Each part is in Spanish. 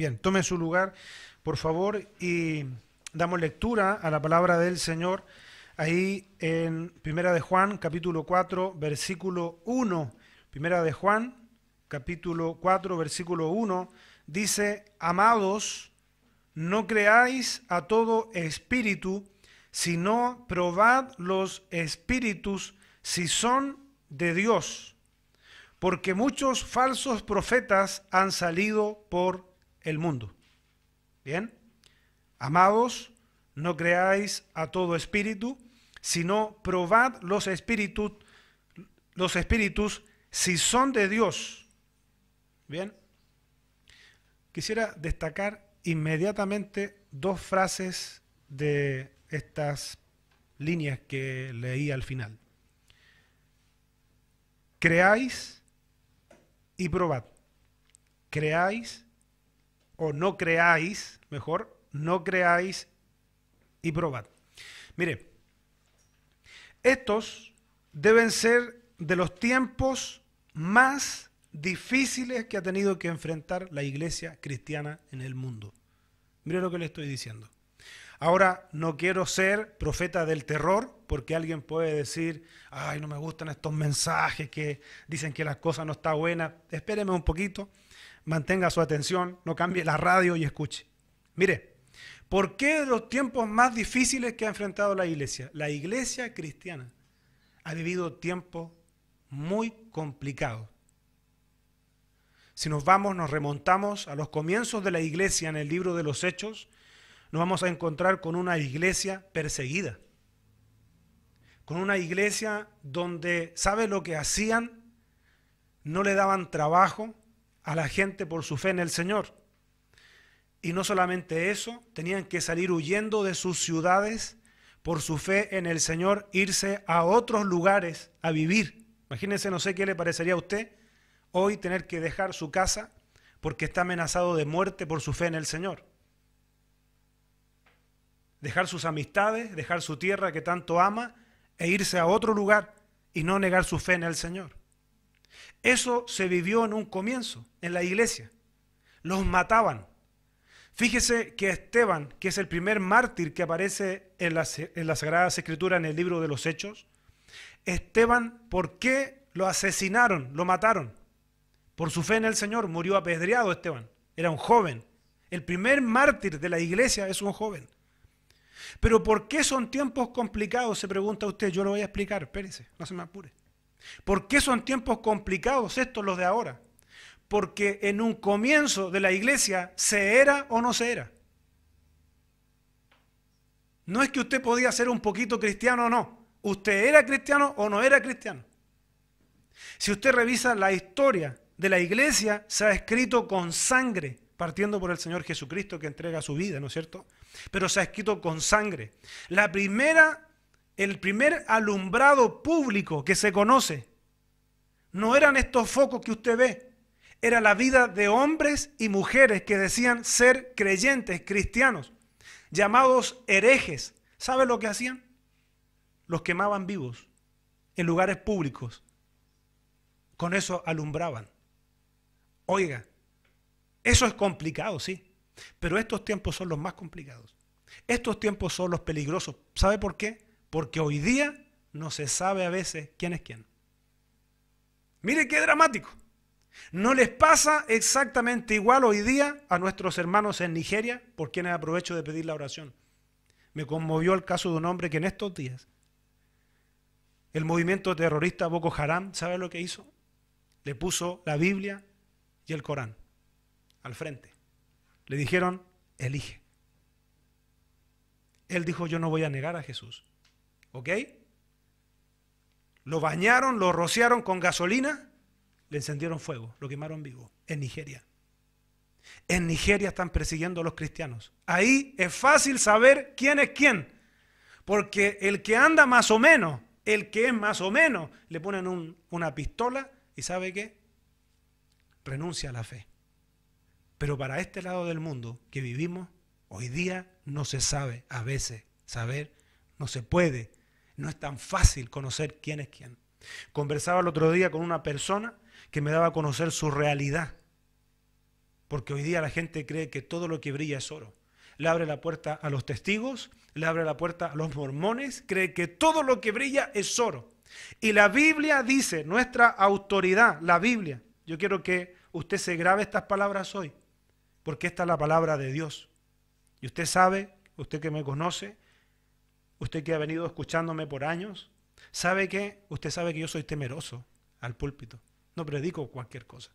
Bien, tome su lugar, por favor, y damos lectura a la palabra del Señor ahí en Primera de Juan, capítulo 4, versículo 1. Primera de Juan, capítulo 4, versículo 1, dice, amados, no creáis a todo espíritu, sino probad los espíritus si son de Dios, porque muchos falsos profetas han salido por el mundo. Bien, amados, no creáis a todo espíritu, sino probad los espíritus, los espíritus si son de Dios. Bien, quisiera destacar inmediatamente dos frases de estas líneas que leí al final. Creáis y probad. Creáis y o no creáis, mejor, no creáis y probad. Mire, estos deben ser de los tiempos más difíciles que ha tenido que enfrentar la iglesia cristiana en el mundo. Mire lo que le estoy diciendo. Ahora no quiero ser profeta del terror porque alguien puede decir, ay, no me gustan estos mensajes que dicen que las cosas no está buena, Espéreme un poquito mantenga su atención, no cambie la radio y escuche. Mire, ¿por qué de los tiempos más difíciles que ha enfrentado la iglesia? La iglesia cristiana ha vivido tiempos muy complicados. Si nos vamos, nos remontamos a los comienzos de la iglesia en el libro de los Hechos, nos vamos a encontrar con una iglesia perseguida, con una iglesia donde, ¿sabe lo que hacían? No le daban trabajo, a la gente por su fe en el Señor. Y no solamente eso, tenían que salir huyendo de sus ciudades por su fe en el Señor, irse a otros lugares a vivir. Imagínense, no sé qué le parecería a usted hoy tener que dejar su casa porque está amenazado de muerte por su fe en el Señor. Dejar sus amistades, dejar su tierra que tanto ama e irse a otro lugar y no negar su fe en el Señor. Eso se vivió en un comienzo, en la iglesia. Los mataban. Fíjese que Esteban, que es el primer mártir que aparece en las, en las Sagradas Escrituras, en el libro de los Hechos, Esteban, ¿por qué lo asesinaron, lo mataron? Por su fe en el Señor murió apedreado Esteban. Era un joven. El primer mártir de la iglesia es un joven. Pero ¿por qué son tiempos complicados? Se pregunta usted. Yo lo voy a explicar, Espérense, no se me apure. ¿Por qué son tiempos complicados estos los de ahora? Porque en un comienzo de la iglesia se era o no se era. No es que usted podía ser un poquito cristiano o no. Usted era cristiano o no era cristiano. Si usted revisa la historia de la iglesia, se ha escrito con sangre, partiendo por el Señor Jesucristo que entrega su vida, ¿no es cierto? Pero se ha escrito con sangre. La primera el primer alumbrado público que se conoce. No eran estos focos que usted ve, era la vida de hombres y mujeres que decían ser creyentes cristianos, llamados herejes. ¿Sabe lo que hacían? Los quemaban vivos en lugares públicos. Con eso alumbraban. Oiga, eso es complicado, sí, pero estos tiempos son los más complicados. Estos tiempos son los peligrosos. ¿Sabe por qué? Porque hoy día no se sabe a veces quién es quién. Mire qué dramático. No les pasa exactamente igual hoy día a nuestros hermanos en Nigeria, por quienes aprovecho de pedir la oración. Me conmovió el caso de un hombre que en estos días, el movimiento terrorista Boko Haram, ¿sabe lo que hizo? Le puso la Biblia y el Corán al frente. Le dijeron, elige. Él dijo, yo no voy a negar a Jesús. ¿Ok? Lo bañaron, lo rociaron con gasolina, le encendieron fuego, lo quemaron vivo en Nigeria. En Nigeria están persiguiendo a los cristianos. Ahí es fácil saber quién es quién. Porque el que anda más o menos, el que es más o menos, le ponen una pistola y sabe qué? Renuncia a la fe. Pero para este lado del mundo que vivimos, hoy día no se sabe a veces saber, no se puede no es tan fácil conocer quién es quién. Conversaba el otro día con una persona que me daba a conocer su realidad, porque hoy día la gente cree que todo lo que brilla es oro. Le abre la puerta a los testigos, le abre la puerta a los mormones, cree que todo lo que brilla es oro. Y la Biblia dice, nuestra autoridad, la Biblia, yo quiero que usted se grabe estas palabras hoy, porque esta es la palabra de Dios. Y usted sabe, usted que me conoce, usted que ha venido escuchándome por años, sabe que usted sabe que yo soy temeroso al púlpito. No predico cualquier cosa.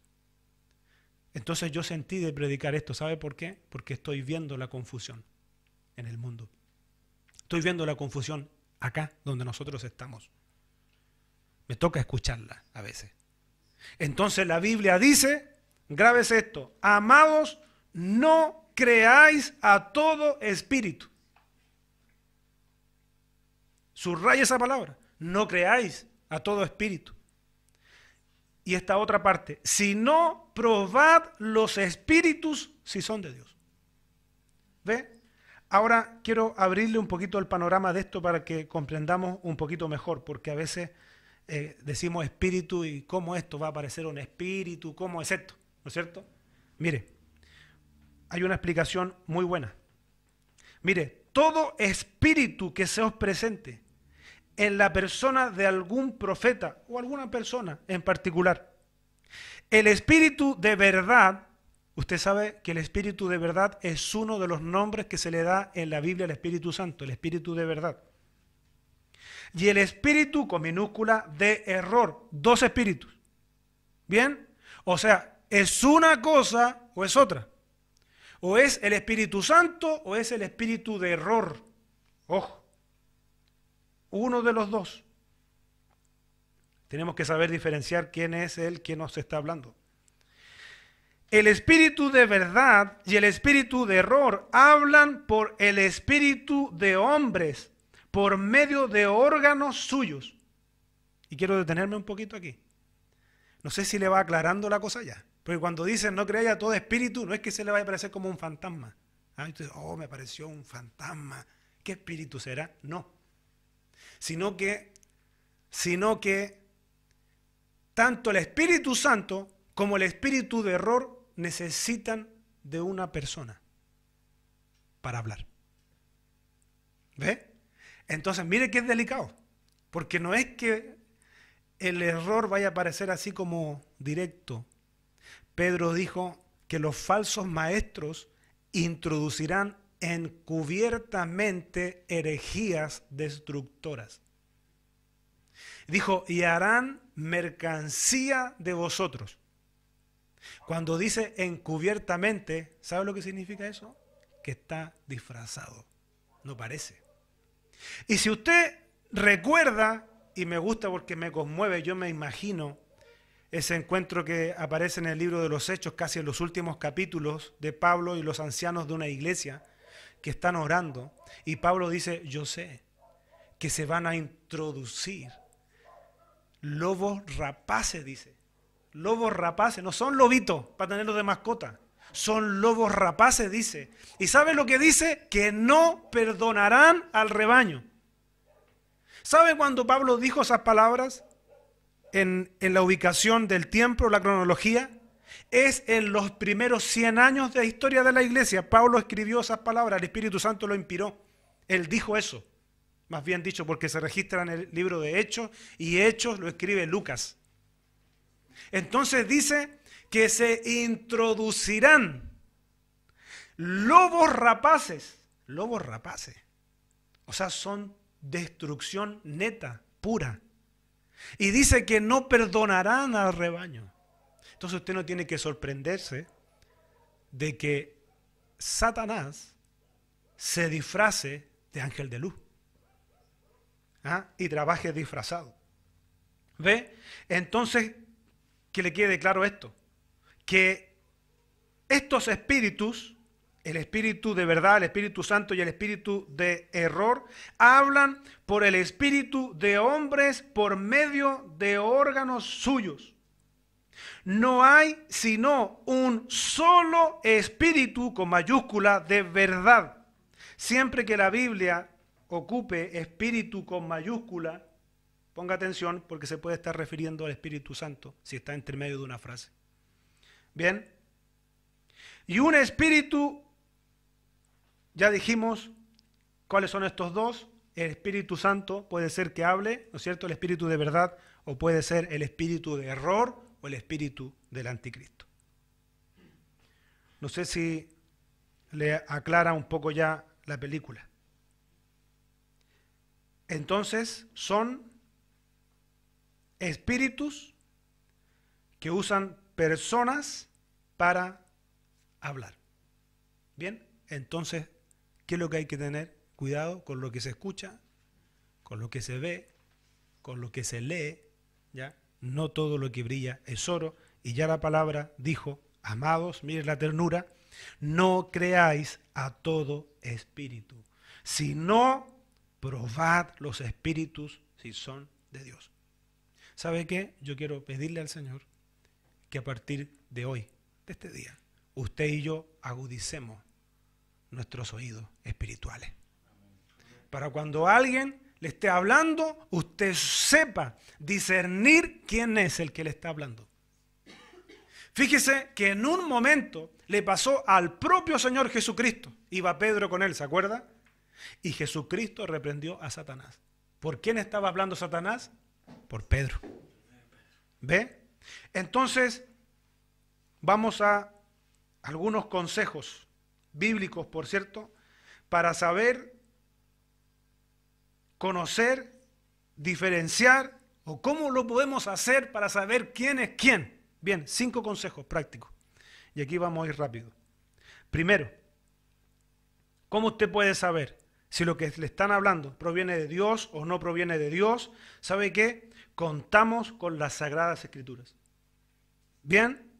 Entonces yo sentí de predicar esto. ¿Sabe por qué? Porque estoy viendo la confusión en el mundo. Estoy viendo la confusión acá donde nosotros estamos. Me toca escucharla a veces. Entonces la Biblia dice, grabes esto, amados, no creáis a todo espíritu Subraya esa palabra. No creáis a todo espíritu. Y esta otra parte, si no probad los espíritus si son de Dios. ¿Ve? Ahora quiero abrirle un poquito el panorama de esto para que comprendamos un poquito mejor, porque a veces eh, decimos espíritu y cómo esto va a parecer un espíritu, cómo es esto, ¿no es cierto? Mire, hay una explicación muy buena. Mire, todo espíritu que se os presente en la persona de algún profeta o alguna persona en particular. El espíritu de verdad, usted sabe que el espíritu de verdad es uno de los nombres que se le da en la Biblia al Espíritu Santo, el espíritu de verdad. Y el espíritu con minúscula de error, dos espíritus. ¿Bien? O sea, es una cosa o es otra. O es el Espíritu Santo o es el espíritu de error. Ojo uno de los dos. Tenemos que saber diferenciar quién es el que nos está hablando. El espíritu de verdad y el espíritu de error hablan por el espíritu de hombres, por medio de órganos suyos. Y quiero detenerme un poquito aquí. No sé si le va aclarando la cosa ya. Porque cuando dicen no crea todo espíritu, no es que se le vaya a parecer como un fantasma. Ah, entonces, oh, me pareció un fantasma. ¿Qué espíritu será? No sino que, sino que tanto el Espíritu Santo como el espíritu de error necesitan de una persona para hablar. ¿Ve? Entonces, mire que es delicado, porque no es que el error vaya a aparecer así como directo. Pedro dijo que los falsos maestros introducirán encubiertamente herejías destructoras. Dijo, y harán mercancía de vosotros. Cuando dice encubiertamente, ¿sabe lo que significa eso? Que está disfrazado. No parece. Y si usted recuerda, y me gusta porque me conmueve, yo me imagino ese encuentro que aparece en el libro de los Hechos, casi en los últimos capítulos, de Pablo y los ancianos de una iglesia, que están orando. Y Pablo dice, yo sé que se van a introducir lobos rapaces, dice. Lobos rapaces, no son lobitos para tenerlos de mascota. Son lobos rapaces, dice. ¿Y sabe lo que dice? Que no perdonarán al rebaño. ¿Sabe cuando Pablo dijo esas palabras? En, en la ubicación del tiempo, la cronología. Es en los primeros 100 años de la historia de la iglesia. Pablo escribió esas palabras, el Espíritu Santo lo inspiró. Él dijo eso, más bien dicho, porque se registra en el libro de Hechos y Hechos lo escribe Lucas. Entonces dice que se introducirán lobos rapaces, lobos rapaces. O sea, son destrucción neta, pura. Y dice que no perdonarán al rebaño. Entonces usted no tiene que sorprenderse de que Satanás se disfrace de ángel de luz ¿ah? y trabaje disfrazado. ¿Ve? Entonces, que le quede claro esto, que estos espíritus, el espíritu de verdad, el espíritu santo y el espíritu de error, hablan por el espíritu de hombres por medio de órganos suyos. No hay sino un solo espíritu con mayúscula de verdad. Siempre que la Biblia ocupe espíritu con mayúscula, ponga atención porque se puede estar refiriendo al Espíritu Santo si está entre medio de una frase. Bien. Y un espíritu, ya dijimos cuáles son estos dos. El Espíritu Santo puede ser que hable, ¿no es cierto? El Espíritu de verdad o puede ser el Espíritu de error el espíritu del anticristo. No sé si le aclara un poco ya la película. Entonces son espíritus que usan personas para hablar. Bien, entonces, ¿qué es lo que hay que tener? Cuidado con lo que se escucha, con lo que se ve, con lo que se lee, ¿ya? no todo lo que brilla es oro, y ya la palabra dijo, amados, miren la ternura, no creáis a todo espíritu, sino probad los espíritus si son de Dios. ¿Sabe qué? Yo quiero pedirle al Señor que a partir de hoy, de este día, usted y yo agudicemos nuestros oídos espirituales. Para cuando alguien esté hablando, usted sepa discernir quién es el que le está hablando. Fíjese que en un momento le pasó al propio Señor Jesucristo. Iba Pedro con él, ¿se acuerda? Y Jesucristo reprendió a Satanás. ¿Por quién estaba hablando Satanás? Por Pedro. ¿Ve? Entonces, vamos a algunos consejos bíblicos, por cierto, para saber conocer, diferenciar o cómo lo podemos hacer para saber quién es quién. Bien, cinco consejos prácticos. Y aquí vamos a ir rápido. Primero, ¿cómo usted puede saber si lo que le están hablando proviene de Dios o no proviene de Dios? ¿Sabe qué? Contamos con las sagradas escrituras. Bien,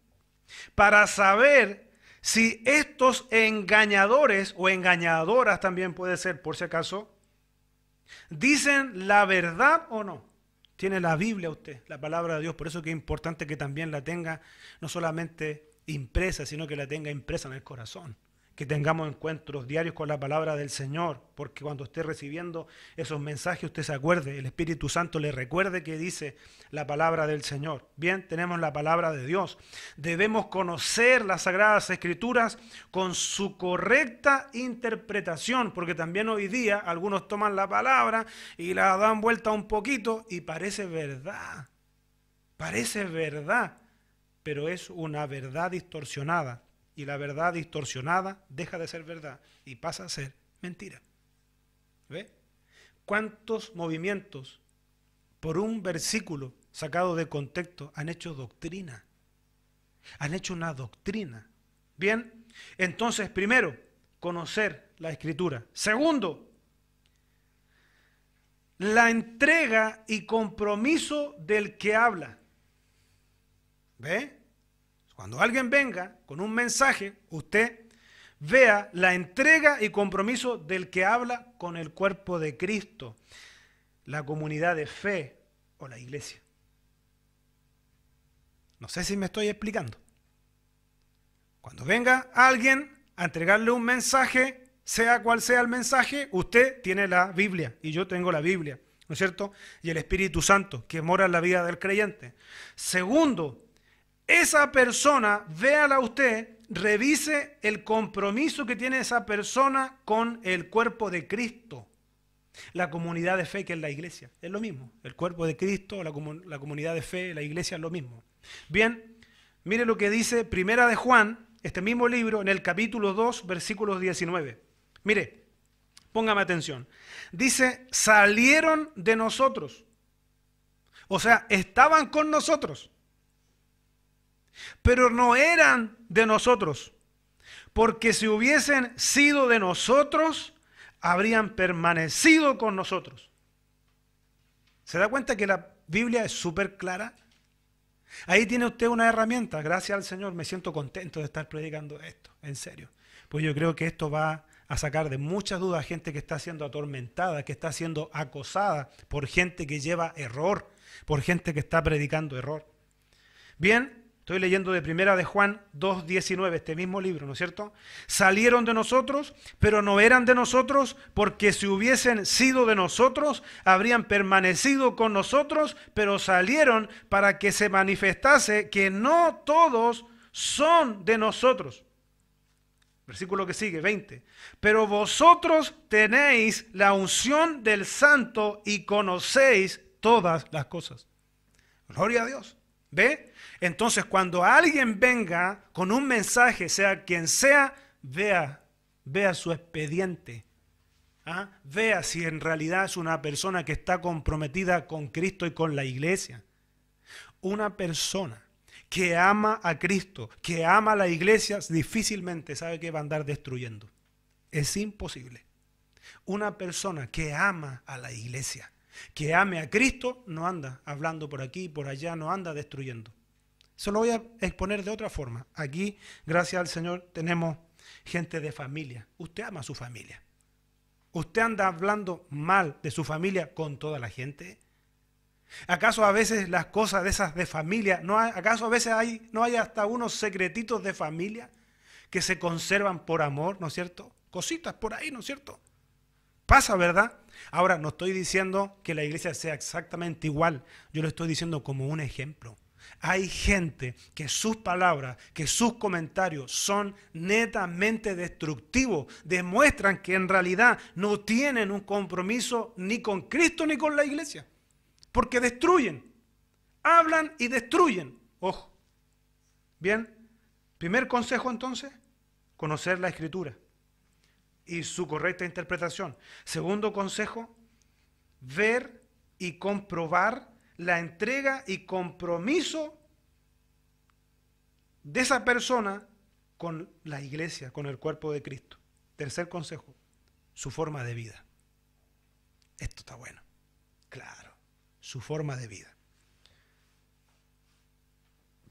para saber si estos engañadores o engañadoras también puede ser, por si acaso, ¿Dicen la verdad o no? Tiene la Biblia usted, la palabra de Dios, por eso que es importante que también la tenga no solamente impresa, sino que la tenga impresa en el corazón que tengamos encuentros diarios con la palabra del Señor, porque cuando esté recibiendo esos mensajes usted se acuerde, el Espíritu Santo le recuerde que dice la palabra del Señor. Bien, tenemos la palabra de Dios. Debemos conocer las sagradas escrituras con su correcta interpretación, porque también hoy día algunos toman la palabra y la dan vuelta un poquito y parece verdad, parece verdad, pero es una verdad distorsionada y la verdad distorsionada deja de ser verdad y pasa a ser mentira. ¿Ve? ¿Cuántos movimientos por un versículo sacado de contexto han hecho doctrina? Han hecho una doctrina. Bien, entonces primero, conocer la escritura. Segundo, la entrega y compromiso del que habla. ¿Ve? Cuando alguien venga con un mensaje, usted vea la entrega y compromiso del que habla con el cuerpo de Cristo, la comunidad de fe o la iglesia. No sé si me estoy explicando. Cuando venga alguien a entregarle un mensaje, sea cual sea el mensaje, usted tiene la Biblia y yo tengo la Biblia, ¿no es cierto? Y el Espíritu Santo que mora en la vida del creyente. Segundo, esa persona, véala usted, revise el compromiso que tiene esa persona con el cuerpo de Cristo. La comunidad de fe que es la iglesia, es lo mismo. El cuerpo de Cristo, la, comunidad de fe, la iglesia es lo mismo. Bien, mire lo que dice Primera de Juan, este mismo libro, en el capítulo 2, versículos 19. Mire, póngame atención. Dice, salieron de nosotros. O sea, estaban con nosotros pero no eran de nosotros, porque si hubiesen sido de nosotros, habrían permanecido con nosotros. ¿Se da cuenta que la Biblia es súper clara? Ahí tiene usted una herramienta, gracias al Señor, me siento contento de estar predicando esto, en serio. Pues yo creo que esto va a sacar de muchas dudas a gente que está siendo atormentada, que está siendo acosada por gente que lleva error, por gente que está predicando error. Bien, Estoy leyendo de primera de Juan 2.19, este mismo libro, ¿no es cierto? Salieron de nosotros, pero no eran de nosotros, porque si hubiesen sido de nosotros, habrían permanecido con nosotros, pero salieron para que se manifestase que no todos son de nosotros. Versículo que sigue, 20. Pero vosotros tenéis la unción del santo y conocéis todas las cosas. Gloria a Dios. ¿Ve? Entonces, cuando alguien venga con un mensaje, sea quien sea, vea, vea su expediente. ¿ah? Vea si en realidad es una persona que está comprometida con Cristo y con la iglesia. Una persona que ama a Cristo, que ama a la iglesia, difícilmente sabe que va a andar destruyendo. Es imposible. Una persona que ama a la iglesia, que ame a Cristo, no anda hablando por aquí y por allá, no anda destruyendo. Se lo voy a exponer de otra forma. Aquí, gracias al Señor, tenemos gente de familia. Usted ama a su familia. ¿Usted anda hablando mal de su familia con toda la gente? ¿Acaso a veces las cosas de esas de familia, no acaso a veces hay, no hay hasta unos secretitos de familia que se conservan por amor, ¿no es cierto? Cositas por ahí, ¿no es cierto? Pasa, ¿verdad? Ahora, no estoy diciendo que la iglesia sea exactamente igual, yo lo estoy diciendo como un ejemplo. Hay gente que sus palabras, que sus comentarios son netamente destructivos, demuestran que en realidad no tienen un compromiso ni con Cristo ni con la iglesia, porque destruyen, hablan y destruyen. Ojo. Bien, primer consejo entonces, conocer la escritura y su correcta interpretación. Segundo consejo, ver y comprobar la entrega y compromiso de esa persona con la iglesia, con el cuerpo de Cristo. Tercer consejo, su forma de vida. Esto está bueno, claro, su forma de vida.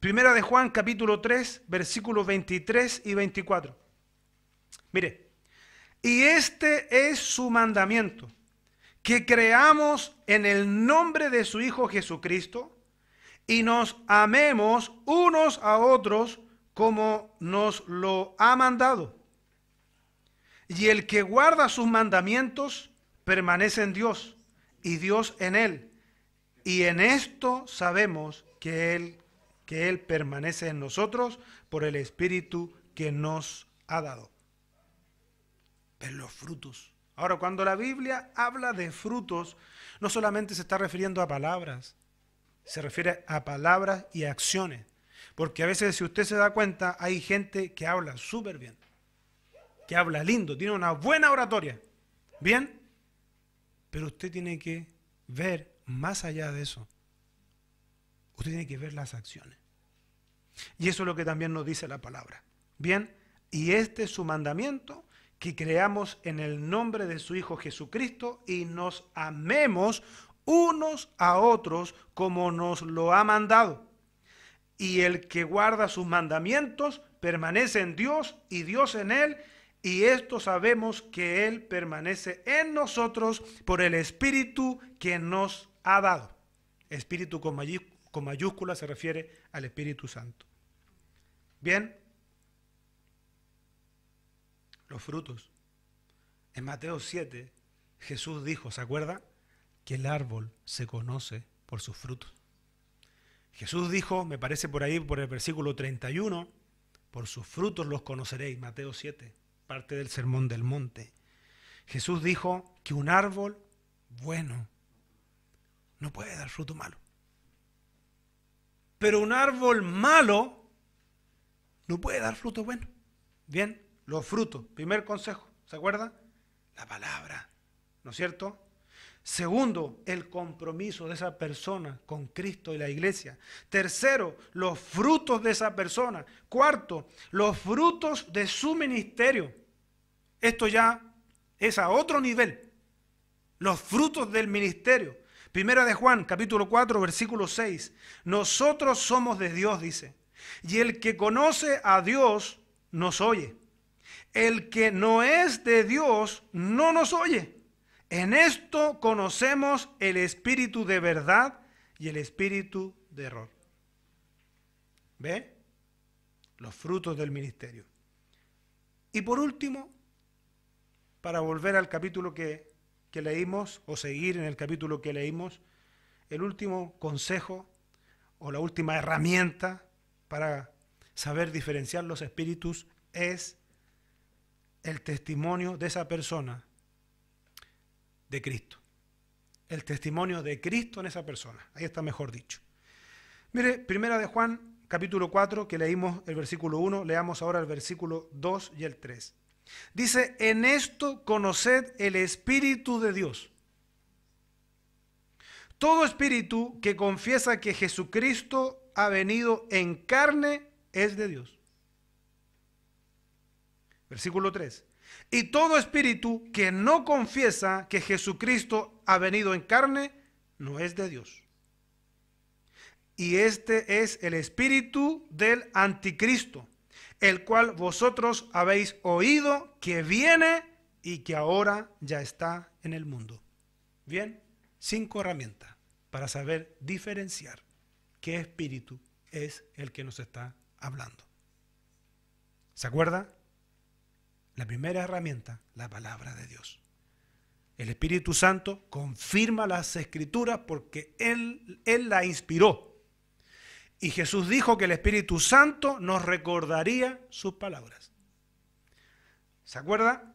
Primera de Juan capítulo 3, versículos 23 y 24. Mire, y este es su mandamiento que creamos en el nombre de su Hijo Jesucristo y nos amemos unos a otros como nos lo ha mandado. Y el que guarda sus mandamientos permanece en Dios y Dios en él. Y en esto sabemos que él que él permanece en nosotros por el espíritu que nos ha dado. Pero los frutos Ahora, cuando la Biblia habla de frutos, no solamente se está refiriendo a palabras, se refiere a palabras y acciones. Porque a veces, si usted se da cuenta, hay gente que habla súper bien, que habla lindo, tiene una buena oratoria. Bien, pero usted tiene que ver más allá de eso. Usted tiene que ver las acciones. Y eso es lo que también nos dice la palabra. Bien, y este es su mandamiento que creamos en el nombre de su Hijo Jesucristo y nos amemos unos a otros como nos lo ha mandado. Y el que guarda sus mandamientos permanece en Dios y Dios en él, y esto sabemos que Él permanece en nosotros por el Espíritu que nos ha dado. Espíritu con, mayúscula se refiere al Espíritu Santo. Bien, los frutos. En Mateo 7, Jesús dijo, ¿se acuerda? Que el árbol se conoce por sus frutos. Jesús dijo, me parece por ahí, por el versículo 31, por sus frutos los conoceréis, Mateo 7, parte del Sermón del Monte. Jesús dijo que un árbol bueno no puede dar fruto malo. Pero un árbol malo no puede dar fruto bueno. Bien, los frutos. Primer consejo, ¿se acuerda? La palabra, ¿no es cierto? Segundo, el compromiso de esa persona con Cristo y la iglesia. Tercero, los frutos de esa persona. Cuarto, los frutos de su ministerio. Esto ya es a otro nivel. Los frutos del ministerio. Primera de Juan, capítulo 4, versículo 6. Nosotros somos de Dios, dice. Y el que conoce a Dios nos oye. El que no es de Dios no nos oye. En esto conocemos el espíritu de verdad y el espíritu de error. ¿Ve? Los frutos del ministerio. Y por último, para volver al capítulo que, leímos, o seguir en el capítulo que leímos, el último consejo o la última herramienta para saber diferenciar los espíritus es el testimonio de esa persona de Cristo. El testimonio de Cristo en esa persona. Ahí está mejor dicho. Mire, primera de Juan, capítulo 4, que leímos el versículo 1, leamos ahora el versículo 2 y el 3. Dice, en esto conoced el Espíritu de Dios. Todo espíritu que confiesa que Jesucristo ha venido en carne es de Dios. Versículo 3. Y todo espíritu que no confiesa que Jesucristo ha venido en carne, no es de Dios. Y este es el espíritu del anticristo, el cual vosotros habéis oído que viene y que ahora ya está en el mundo. Bien, cinco herramientas para saber diferenciar qué espíritu es el que nos está hablando. ¿Se acuerda? La primera herramienta, la palabra de Dios. El Espíritu Santo confirma las escrituras porque Él, él la inspiró. Y Jesús dijo que el Espíritu Santo nos recordaría sus palabras. ¿Se acuerda?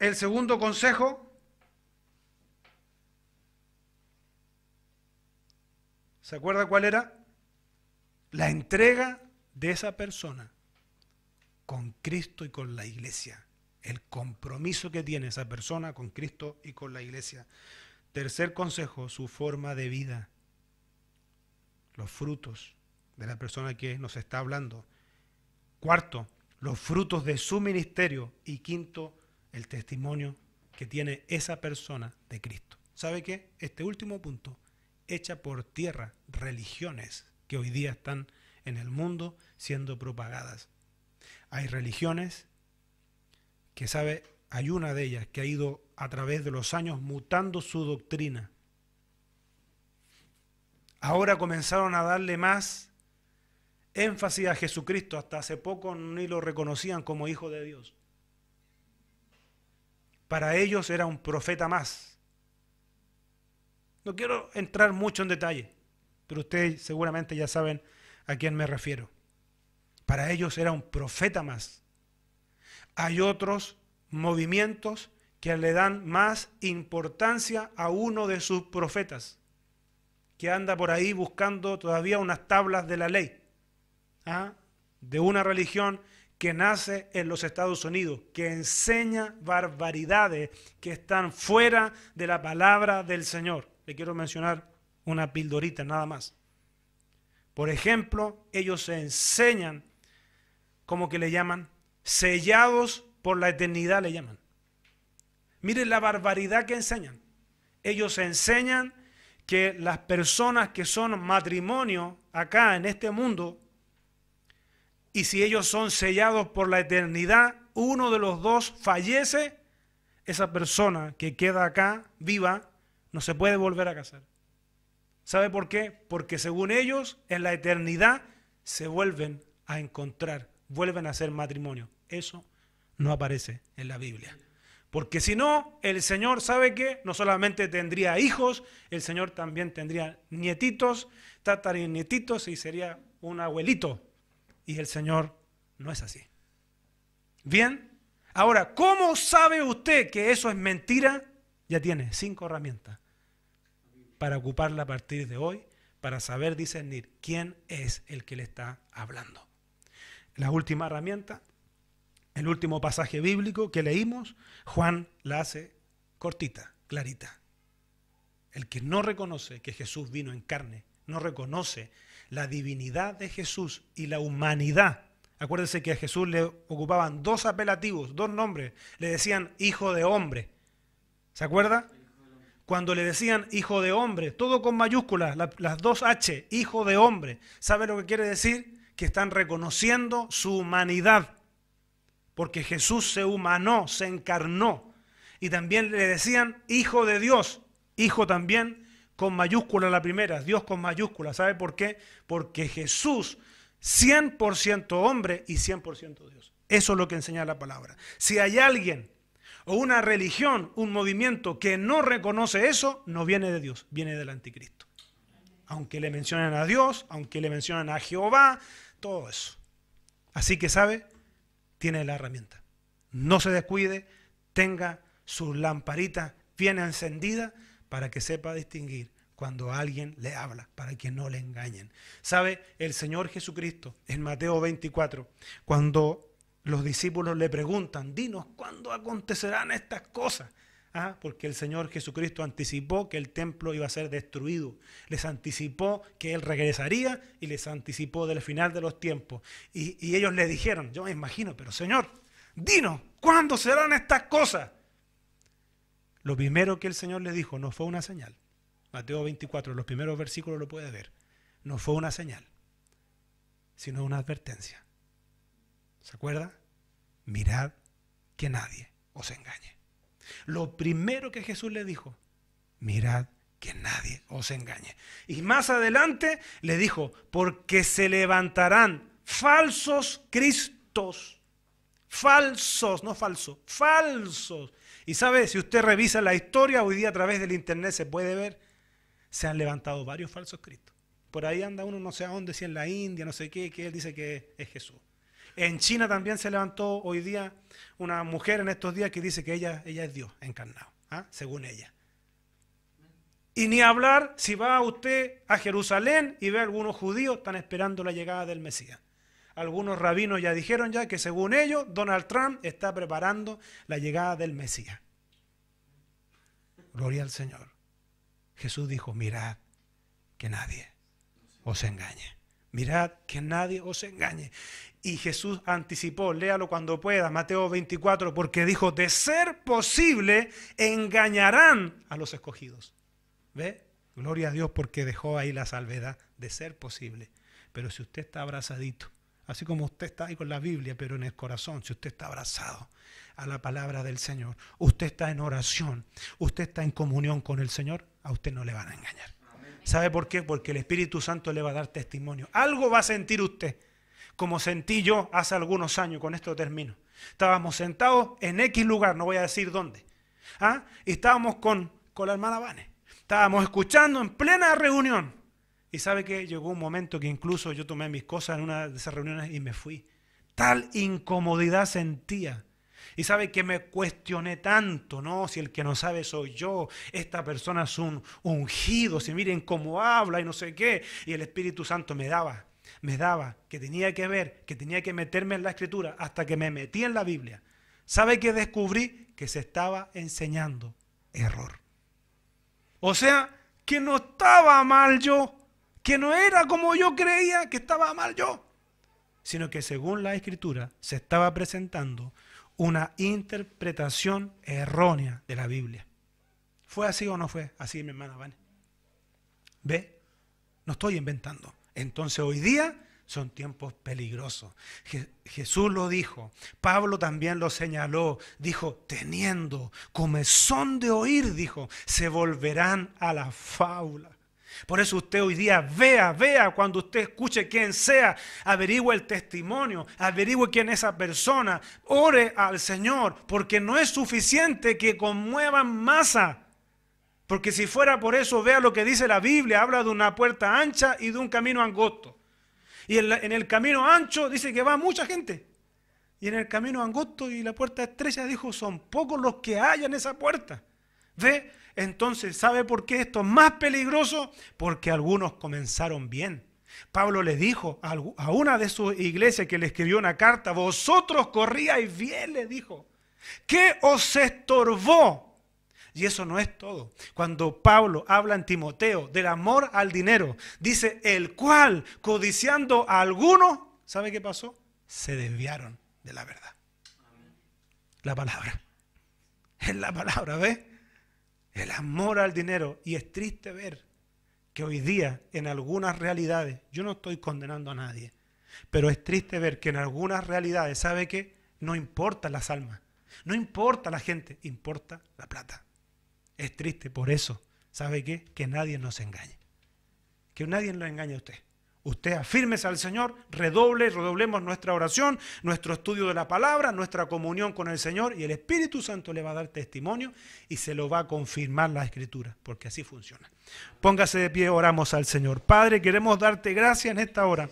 El segundo consejo. ¿Se acuerda cuál era? La entrega de esa persona con Cristo y con la iglesia. El compromiso que tiene esa persona con Cristo y con la iglesia. Tercer consejo, su forma de vida. Los frutos de la persona que nos está hablando. Cuarto, los frutos de su ministerio. Y quinto, el testimonio que tiene esa persona de Cristo. ¿Sabe qué? Este último punto echa por tierra religiones que hoy día están en el mundo siendo propagadas. Hay religiones que sabe, hay una de ellas que ha ido a través de los años mutando su doctrina. Ahora comenzaron a darle más énfasis a Jesucristo. Hasta hace poco ni lo reconocían como hijo de Dios. Para ellos era un profeta más. No quiero entrar mucho en detalle, pero ustedes seguramente ya saben a quién me refiero para ellos era un profeta más. Hay otros movimientos que le dan más importancia a uno de sus profetas, que anda por ahí buscando todavía unas tablas de la ley, ¿ah? de una religión que nace en los Estados Unidos, que enseña barbaridades que están fuera de la palabra del Señor. Le quiero mencionar una pildorita nada más. Por ejemplo, ellos se enseñan como que le llaman, sellados por la eternidad le llaman. Miren la barbaridad que enseñan. Ellos enseñan que las personas que son matrimonio acá en este mundo, y si ellos son sellados por la eternidad, uno de los dos fallece, esa persona que queda acá viva no se puede volver a casar. ¿Sabe por qué? Porque según ellos, en la eternidad se vuelven a encontrar vuelven a hacer matrimonio. Eso no aparece en la Biblia. Porque si no, el Señor sabe que no solamente tendría hijos, el Señor también tendría nietitos, tatarinietitos y sería un abuelito. Y el Señor no es así. Bien, ahora, ¿cómo sabe usted que eso es mentira? Ya tiene cinco herramientas para ocuparla a partir de hoy, para saber discernir quién es el que le está hablando la última herramienta, el último pasaje bíblico que leímos, Juan la hace cortita, clarita. El que no reconoce que Jesús vino en carne, no reconoce la divinidad de Jesús y la humanidad. Acuérdense que a Jesús le ocupaban dos apelativos, dos nombres. Le decían hijo de hombre. ¿Se acuerda? Cuando le decían hijo de hombre, todo con mayúsculas, las dos H, hijo de hombre. ¿Sabe lo que quiere decir? que están reconociendo su humanidad, porque Jesús se humanó, se encarnó, y también le decían Hijo de Dios, Hijo también con mayúscula la primera, Dios con mayúscula, ¿sabe por qué? Porque Jesús, 100% hombre y 100% Dios. Eso es lo que enseña la palabra. Si hay alguien o una religión, un movimiento que no reconoce eso, no viene de Dios, viene del anticristo. Aunque le mencionen a Dios, aunque le mencionen a Jehová, todo eso. Así que sabe, tiene la herramienta. No se descuide, tenga su lamparita bien encendida para que sepa distinguir cuando alguien le habla, para que no le engañen. ¿Sabe? El Señor Jesucristo, en Mateo 24, cuando los discípulos le preguntan, dinos, ¿cuándo acontecerán estas cosas? Ah, porque el Señor Jesucristo anticipó que el templo iba a ser destruido, les anticipó que Él regresaría y les anticipó del final de los tiempos. Y, y ellos le dijeron, yo me imagino, pero Señor, dinos, ¿cuándo serán estas cosas? Lo primero que el Señor les dijo no fue una señal. Mateo 24, los primeros versículos lo puede ver. No fue una señal, sino una advertencia. ¿Se acuerda? Mirad que nadie os engañe. Lo primero que Jesús le dijo, mirad que nadie os engañe. Y más adelante le dijo, porque se levantarán falsos cristos, falsos, no falsos, falsos. Y sabe, si usted revisa la historia, hoy día a través del internet se puede ver, se han levantado varios falsos cristos. Por ahí anda uno no sé a dónde, si en la India, no sé qué, que él dice que es Jesús. En China también se levantó hoy día una mujer en estos días que dice que ella, ella es Dios encarnado, ¿ah? según ella. Y ni hablar si va usted a Jerusalén y ve a algunos judíos están esperando la llegada del Mesías. Algunos rabinos ya dijeron ya que según ellos Donald Trump está preparando la llegada del Mesías. Gloria al Señor. Jesús dijo, mirad que nadie os engañe. Mirad que nadie os engañe. Y Jesús anticipó, léalo cuando pueda, Mateo 24, porque dijo, de ser posible, engañarán a los escogidos. ¿Ve? Gloria a Dios porque dejó ahí la salvedad, de ser posible. Pero si usted está abrazadito, así como usted está ahí con la Biblia, pero en el corazón, si usted está abrazado a la palabra del Señor, usted está en oración, usted está en comunión con el Señor, a usted no le van a engañar. ¿Sabe por qué? Porque el Espíritu Santo le va a dar testimonio. Algo va a sentir usted como sentí yo hace algunos años, con esto termino. Estábamos sentados en X lugar, no voy a decir dónde. ¿ah? Y estábamos con, con la hermana Vane. Estábamos escuchando en plena reunión. Y sabe que llegó un momento que incluso yo tomé mis cosas en una de esas reuniones y me fui. Tal incomodidad sentía. Y sabe que me cuestioné tanto, ¿no? Si el que no sabe soy yo, esta persona es un ungido, si miren cómo habla y no sé qué. Y el Espíritu Santo me daba me daba que tenía que ver, que tenía que meterme en la escritura, hasta que me metí en la Biblia. ¿Sabe que descubrí? Que se estaba enseñando error. O sea, que no estaba mal yo, que no era como yo creía que estaba mal yo, sino que según la escritura se estaba presentando una interpretación errónea de la Biblia. ¿Fue así o no fue así, mi hermana Vane? ¿Ve? No estoy inventando. Entonces hoy día son tiempos peligrosos. Jesús lo dijo, Pablo también lo señaló, dijo, teniendo comezón de oír, dijo, se volverán a la fábula. Por eso usted hoy día vea, vea cuando usted escuche quién sea, averigüe el testimonio, averigüe quién es esa persona, ore al Señor, porque no es suficiente que conmuevan masa. Porque si fuera por eso, vea lo que dice la Biblia, habla de una puerta ancha y de un camino angosto. Y en, el camino ancho dice que va mucha gente. Y en el camino angosto y la puerta estrecha dijo, son pocos los que en esa puerta. ¿Ve? Entonces, ¿sabe por qué esto es más peligroso? Porque algunos comenzaron bien. Pablo le dijo a una de sus iglesias que le escribió una carta, vosotros corríais bien, le dijo. ¿Qué os estorbó? Y eso no es todo. Cuando Pablo habla en Timoteo del amor al dinero, dice, el cual, codiciando a alguno, ¿sabe qué pasó? Se desviaron de la verdad. La palabra. Es la palabra, ¿ves? El amor al dinero. Y es triste ver que hoy día en algunas realidades, yo no estoy condenando a nadie, pero es triste ver que en algunas realidades, ¿sabe qué? No importa las almas, no importa la gente, importa la plata. Es triste por eso. ¿Sabe qué? Que nadie nos engañe. Que nadie lo engañe a usted. Usted afírmese al Señor, redoble, redoblemos nuestra oración, nuestro estudio de la palabra, nuestra comunión con el Señor y el Espíritu Santo le va a dar testimonio y se lo va a confirmar la Escritura, porque así funciona. Póngase de pie, oramos al Señor. Padre, queremos darte gracias en esta hora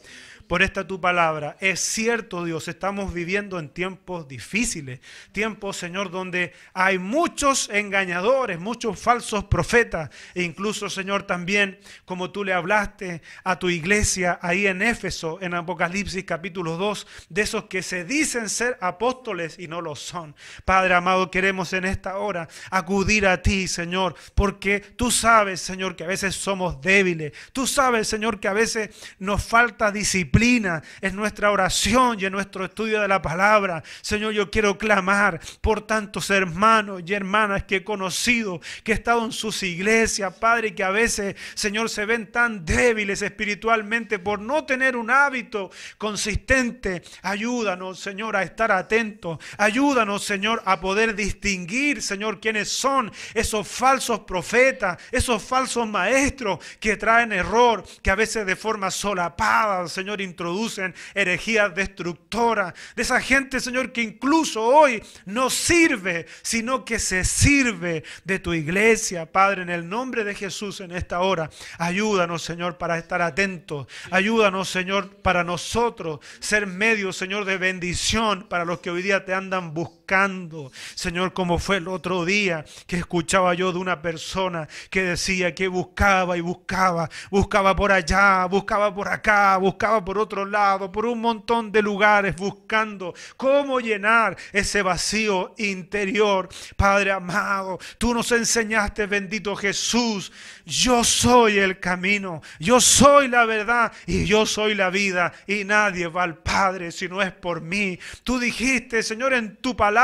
por esta tu palabra. Es cierto, Dios, estamos viviendo en tiempos difíciles, tiempos, Señor, donde hay muchos engañadores, muchos falsos profetas, e incluso, Señor, también, como tú le hablaste a tu iglesia ahí en Éfeso, en Apocalipsis capítulo 2, de esos que se dicen ser apóstoles y no lo son. Padre amado, queremos en esta hora acudir a ti, Señor, porque tú sabes, Señor, que a veces somos débiles, tú sabes, Señor, que a veces nos falta disciplina disciplina, en nuestra oración y en nuestro estudio de la palabra. Señor, yo quiero clamar por tantos hermanos y hermanas que he conocido, que he estado en sus iglesias, Padre, que a veces, Señor, se ven tan débiles espiritualmente por no tener un hábito consistente. Ayúdanos, Señor, a estar atentos. Ayúdanos, Señor, a poder distinguir, Señor, quiénes son esos falsos profetas, esos falsos maestros que traen error, que a veces de forma solapada, Señor, introducen herejías destructoras, de esa gente, Señor, que incluso hoy no sirve, sino que se sirve de tu iglesia, Padre, en el nombre de Jesús en esta hora. Ayúdanos, Señor, para estar atentos. Ayúdanos, Señor, para nosotros ser medios, Señor, de bendición para los que hoy día te andan buscando Señor, como fue el otro día que escuchaba yo de una persona que decía que buscaba y buscaba, buscaba por allá, buscaba por acá, buscaba por otro lado, por un montón de lugares, buscando cómo llenar ese vacío interior. Padre amado, tú nos enseñaste, bendito Jesús, yo soy el camino, yo soy la verdad y yo soy la vida y nadie va al Padre si no es por mí. Tú dijiste, Señor, en tu palabra,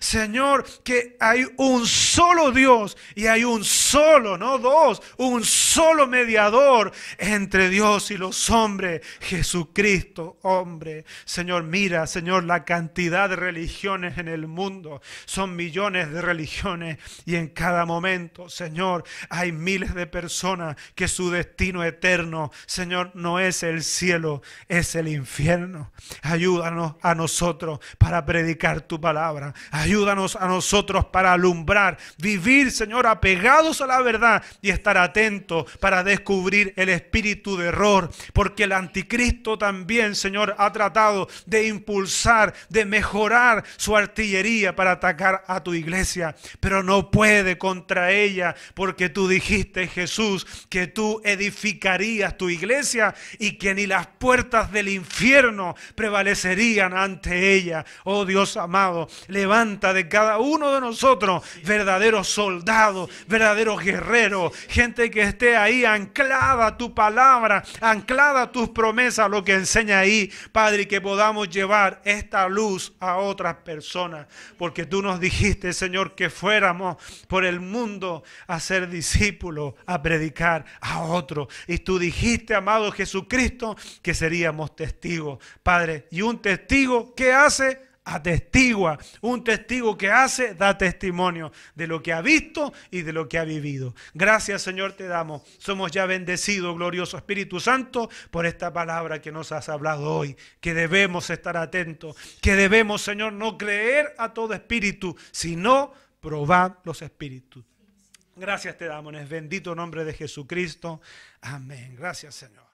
Señor, que hay un solo Dios y hay un solo, no dos, un solo mediador entre Dios y los hombres, Jesucristo, hombre. Señor, mira, Señor, la cantidad de religiones en el mundo. Son millones de religiones y en cada momento, Señor, hay miles de personas que su destino eterno, Señor, no es el cielo, es el infierno. Ayúdanos a nosotros para predicar tu palabra Ayúdanos a nosotros para alumbrar, vivir, Señor, apegados a la verdad y estar atentos para descubrir el espíritu de error. Porque el anticristo también, Señor, ha tratado de impulsar, de mejorar su artillería para atacar a tu iglesia. Pero no puede contra ella porque tú dijiste, Jesús, que tú edificarías tu iglesia y que ni las puertas del infierno prevalecerían ante ella. Oh Dios amado, Levanta de cada uno de nosotros verdaderos soldados, verdaderos guerreros, gente que esté ahí anclada a tu palabra, anclada a tus promesas, lo que enseña ahí, Padre, y que podamos llevar esta luz a otras personas. Porque tú nos dijiste, Señor, que fuéramos por el mundo a ser discípulos, a predicar a otros. Y tú dijiste, amado Jesucristo, que seríamos testigos, Padre. Y un testigo, ¿qué hace? atestigua. Un testigo que hace da testimonio de lo que ha visto y de lo que ha vivido. Gracias Señor te damos. Somos ya bendecidos, glorioso Espíritu Santo, por esta palabra que nos has hablado hoy, que debemos estar atentos, que debemos Señor no creer a todo espíritu, sino probar los espíritus. Gracias te damos en el bendito nombre de Jesucristo. Amén. Gracias Señor.